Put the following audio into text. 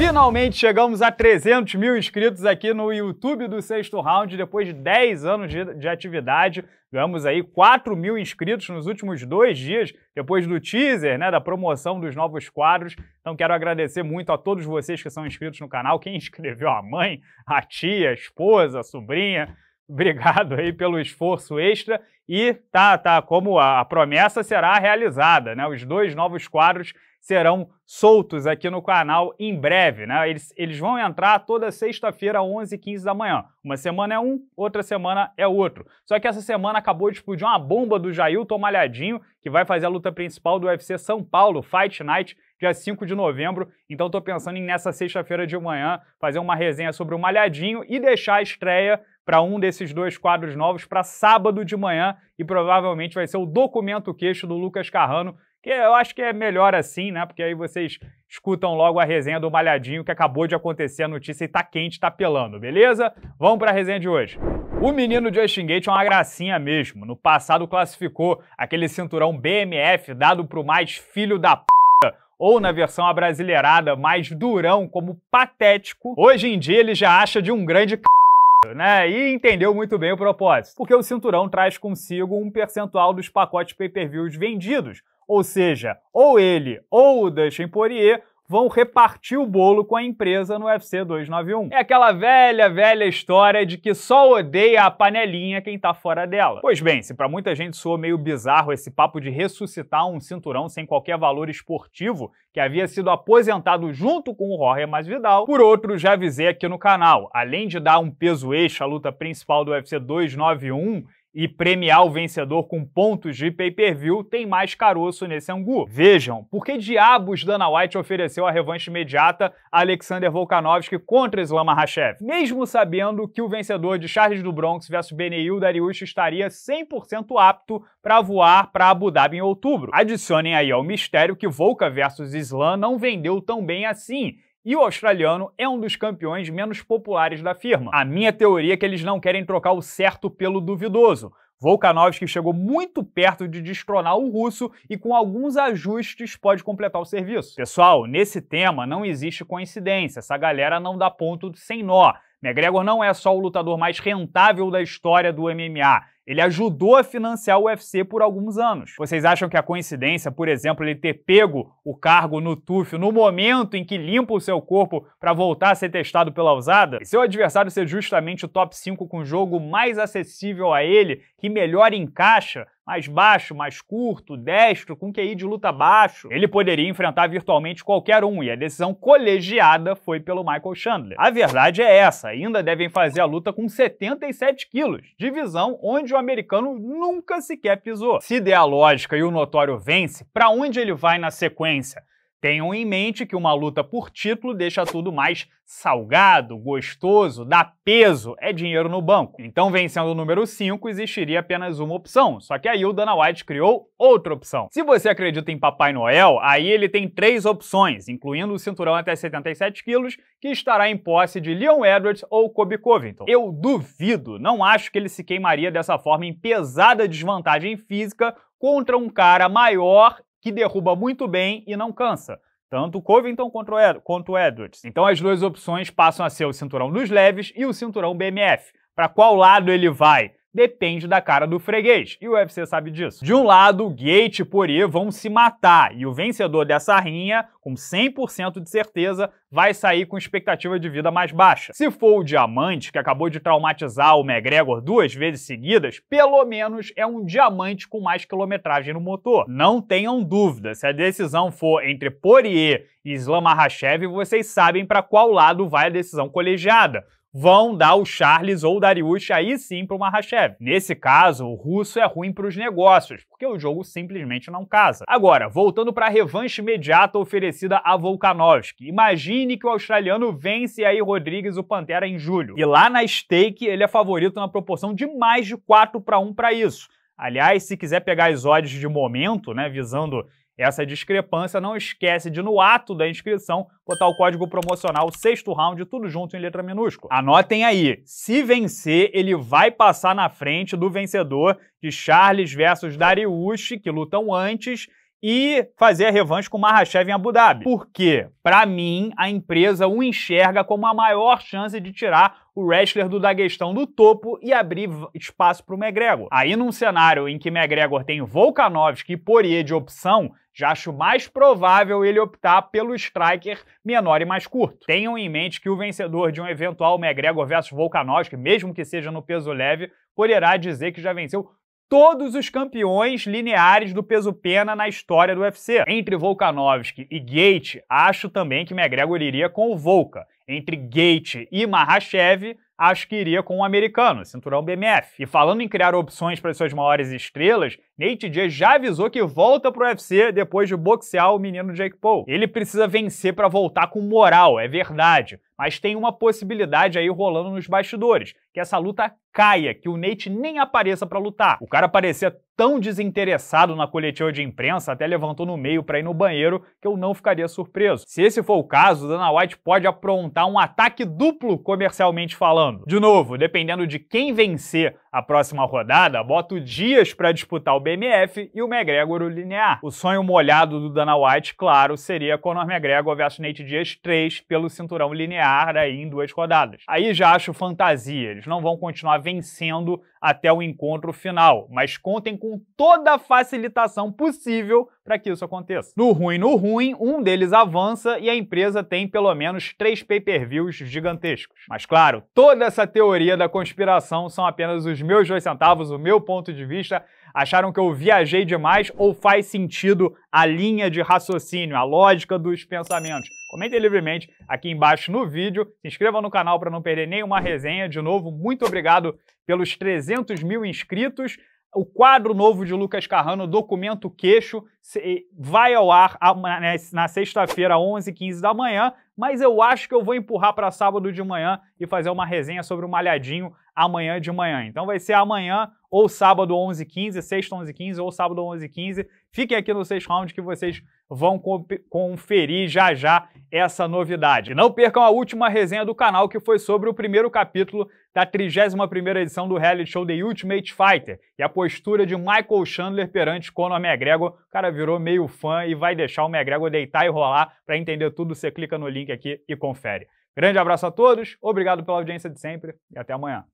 Finalmente chegamos a 300 mil inscritos aqui no YouTube do sexto round, depois de 10 anos de, de atividade. Ganhamos aí 4 mil inscritos nos últimos dois dias, depois do teaser, né, da promoção dos novos quadros. Então quero agradecer muito a todos vocês que são inscritos no canal, quem inscreveu, a mãe, a tia, a esposa, a sobrinha, obrigado aí pelo esforço extra e tá, tá, como a, a promessa será realizada, né? Os dois novos quadros serão soltos aqui no canal em breve, né? Eles, eles vão entrar toda sexta-feira, 11 e 15 da manhã. Uma semana é um, outra semana é outro. Só que essa semana acabou de explodir uma bomba do Jailton Malhadinho, que vai fazer a luta principal do UFC São Paulo, Fight Night, dia 5 de novembro. Então estou pensando em, nessa sexta-feira de manhã, fazer uma resenha sobre o Malhadinho e deixar a estreia para um desses dois quadros novos para sábado de manhã e provavelmente vai ser o documento queixo do Lucas Carrano, que eu acho que é melhor assim, né? Porque aí vocês escutam logo a resenha do Malhadinho que acabou de acontecer a notícia e tá quente, tá pelando, beleza? Vamos para a resenha de hoje. O menino Justin Gate é uma gracinha mesmo. No passado classificou aquele cinturão BMF dado pro mais filho da p ou na versão abrasileirada mais durão como patético, hoje em dia ele já acha de um grande c... Né? E entendeu muito bem o propósito. Porque o cinturão traz consigo um percentual dos pacotes pay-per-views vendidos. Ou seja, ou ele ou o Dustin Poirier vão repartir o bolo com a empresa no UFC 291. É aquela velha, velha história de que só odeia a panelinha quem tá fora dela. Pois bem, se para muita gente soa meio bizarro esse papo de ressuscitar um cinturão sem qualquer valor esportivo que havia sido aposentado junto com o Jorge Masvidal, por outro já avisei aqui no canal, além de dar um peso eixo à luta principal do UFC 291, e premiar o vencedor com pontos de pay-per-view tem mais caroço nesse angu. Vejam, por que diabos Dana White ofereceu a revanche imediata a Alexander Volkanovski contra Islam Makhachev, mesmo sabendo que o vencedor de Charles do Bronx vs Beneil Dariush estaria 100% apto para voar para Abu Dhabi em outubro. Adicionem aí ao mistério que Volka vs Islam não vendeu tão bem assim e o australiano é um dos campeões menos populares da firma. A minha teoria é que eles não querem trocar o certo pelo duvidoso. Volkanovski chegou muito perto de destronar o russo e com alguns ajustes pode completar o serviço. Pessoal, nesse tema não existe coincidência, essa galera não dá ponto sem nó. McGregor não é só o lutador mais rentável da história do MMA, ele ajudou a financiar o UFC por alguns anos. Vocês acham que a coincidência, por exemplo, ele ter pego o cargo no Tufio no momento em que limpa o seu corpo para voltar a ser testado pela usada? E seu adversário ser justamente o top 5 com o jogo mais acessível a ele, que melhor encaixa, mais baixo, mais curto, destro, com QI de luta baixo. Ele poderia enfrentar virtualmente qualquer um, e a decisão colegiada foi pelo Michael Chandler. A verdade é essa, ainda devem fazer a luta com 77 quilos, divisão onde onde o americano nunca sequer pisou. Se der a lógica e o notório vence, para onde ele vai na sequência? Tenham em mente que uma luta por título deixa tudo mais salgado, gostoso, dá peso, é dinheiro no banco. Então, vencendo o número 5, existiria apenas uma opção. Só que aí o Dana White criou outra opção. Se você acredita em Papai Noel, aí ele tem três opções, incluindo o cinturão até 77 quilos, que estará em posse de Leon Edwards ou Kobe Covington. Eu duvido, não acho que ele se queimaria dessa forma em pesada desvantagem física contra um cara maior que derruba muito bem e não cansa, tanto o Covington quanto o, Ed quanto o Edwards. Então as duas opções passam a ser o cinturão dos leves e o cinturão BMF. Para qual lado ele vai? depende da cara do freguês, e o UFC sabe disso. De um lado, Gate e Poirier vão se matar, e o vencedor dessa rinha, com 100% de certeza, vai sair com expectativa de vida mais baixa. Se for o Diamante, que acabou de traumatizar o McGregor duas vezes seguidas, pelo menos é um Diamante com mais quilometragem no motor. Não tenham dúvida, se a decisão for entre Poirier e Islam Makhachev, vocês sabem para qual lado vai a decisão colegiada vão dar o Charles ou o Dariush aí sim para o Mahashev. Nesse caso, o russo é ruim para os negócios, porque o jogo simplesmente não casa. Agora, voltando para a revanche imediata oferecida a Volkanovski, imagine que o australiano vence aí Rodrigues o Pantera em julho. E lá na stake ele é favorito na proporção de mais de 4 para 1 para isso. Aliás, se quiser pegar as odds de momento, né, visando essa discrepância não esquece de, no ato da inscrição, botar o código promocional sexto round, tudo junto em letra minúscula. Anotem aí, se vencer, ele vai passar na frente do vencedor de Charles versus Dariush, que lutam antes, e fazer a revanche com Mahashev em Abu Dhabi. Porque, para mim, a empresa o enxerga como a maior chance de tirar o wrestler do Daguestão do topo e abrir espaço para o McGregor. Aí, num cenário em que McGregor tem Volkanovski e Poirier de opção, já acho mais provável ele optar pelo striker menor e mais curto. Tenham em mente que o vencedor de um eventual McGregor versus Volkanovski, mesmo que seja no peso leve, poderá dizer que já venceu todos os campeões lineares do peso pena na história do UFC. Entre Volkanovski e Gate, acho também que McGregor iria com o Volka. Entre Gate e Mahashev, acho que iria com o americano, cinturão BMF. E falando em criar opções para suas maiores estrelas, Nate Diaz já avisou que volta pro UFC depois de boxear o menino Jake Paul. Ele precisa vencer para voltar com moral, é verdade. Mas tem uma possibilidade aí rolando nos bastidores, que essa luta caia, que o Nate nem apareça para lutar. O cara parecia tão desinteressado na coletiva de imprensa, até levantou no meio para ir no banheiro, que eu não ficaria surpreso. Se esse for o caso, Dana White pode aprontar um ataque duplo comercialmente falando. De novo, dependendo de quem vencer a próxima rodada, bota o Dias para disputar o BMF e o McGregor o linear. O sonho molhado do Dana White, claro, seria Conor McGregor versus Nate Diaz 3 pelo cinturão linear aí em duas rodadas. Aí já acho fantasia, eles não vão continuar vencendo até o encontro final, mas contem com toda a facilitação possível para que isso aconteça. No ruim, no ruim, um deles avança e a empresa tem pelo menos três pay-per-views gigantescos. Mas claro, toda essa teoria da conspiração são apenas os meus dois centavos, o meu ponto de vista. Acharam que eu viajei demais ou faz sentido a linha de raciocínio, a lógica dos pensamentos? Comentem livremente aqui embaixo no vídeo. Se inscrevam no canal para não perder nenhuma resenha. De novo, muito obrigado pelos 300 mil inscritos. O quadro novo de Lucas Carrano, Documento Queixo, vai ao ar na sexta-feira, 11 15 da manhã, mas eu acho que eu vou empurrar para sábado de manhã e fazer uma resenha sobre o Malhadinho amanhã de manhã. Então vai ser amanhã ou sábado 11h15, sexta 11h15 ou sábado 11h15. Fiquem aqui no Sexto Round que vocês vão conferir já já essa novidade. Não percam a última resenha do canal que foi sobre o primeiro capítulo da 31ª edição do reality show The Ultimate Fighter e a postura de Michael Chandler perante Conor McGregor. O cara virou meio fã e vai deixar o McGregor deitar e rolar. Para entender tudo, você clica no link aqui e confere. Grande abraço a todos, obrigado pela audiência de sempre e até amanhã.